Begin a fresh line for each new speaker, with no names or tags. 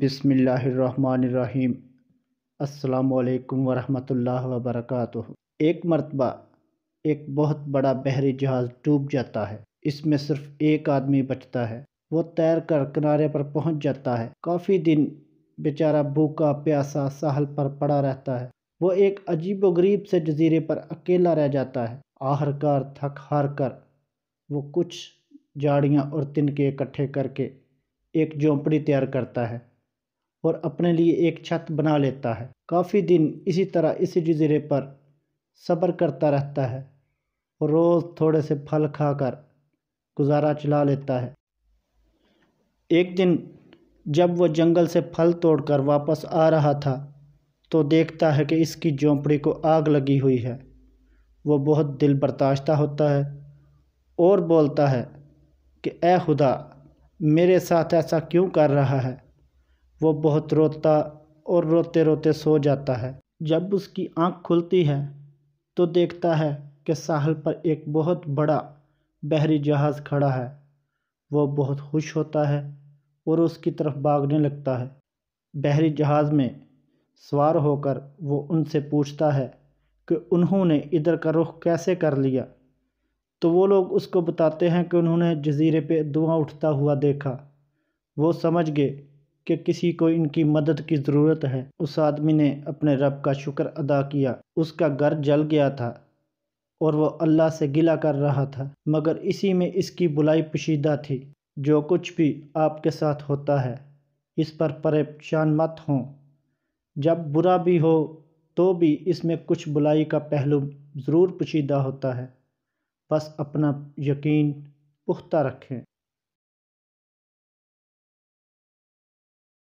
बिसमीम् अल्लाम वरहमतुल्लाह वबरक एक मरतबा एक बहुत बड़ा बहरी जहाज़ डूब जाता है इसमें सिर्फ एक आदमी बचता है वो तैर कर किनारे पर पहुंच जाता है काफ़ी दिन बेचारा भूखा प्यासा साहल पर पड़ा रहता है वो एक अजीब गरीब से जजीरे पर अकेला रह जाता है आहरकार थक हार कर वो कुछ झाड़ियाँ और तिनके इकट्ठे करके एक झोंपड़ी तैयार करता है और अपने लिए एक छत बना लेता है काफ़ी दिन इसी तरह इसी जजीरे पर सब्र करता रहता है और रोज़ थोड़े से फल खाकर गुजारा चला लेता है एक दिन जब वह जंगल से फल तोड़कर वापस आ रहा था तो देखता है कि इसकी झोंपड़ी को आग लगी हुई है वो बहुत दिल बर्दाश्ता होता है और बोलता है कि ए खुदा मेरे साथ ऐसा क्यों कर रहा है वो बहुत रोता और रोते रोते सो जाता है जब उसकी आंख खुलती है तो देखता है कि साहल पर एक बहुत बड़ा बहरी जहाज़ खड़ा है वो बहुत खुश होता है और उसकी तरफ भागने लगता है बहरी जहाज़ में सवार होकर वो उनसे पूछता है कि उन्होंने इधर का रुख कैसे कर लिया तो वो लोग उसको बताते हैं कि उन्होंने जजीरे पे धुआं उठता हुआ देखा वो समझ गए कि किसी को इनकी मदद की ज़रूरत है उस आदमी ने अपने रब का शुक्र अदा किया उसका घर जल गया था और वह अल्लाह से गिला कर रहा था मगर इसी में इसकी बुलाई पुशीदा थी जो कुछ भी आपके साथ होता है इस पर परेशान मत हों जब बुरा भी हो तो भी इसमें कुछ बुलाई का पहलू ज़रूर पुशीदा होता है बस अपना यकीन पुख्ता रखें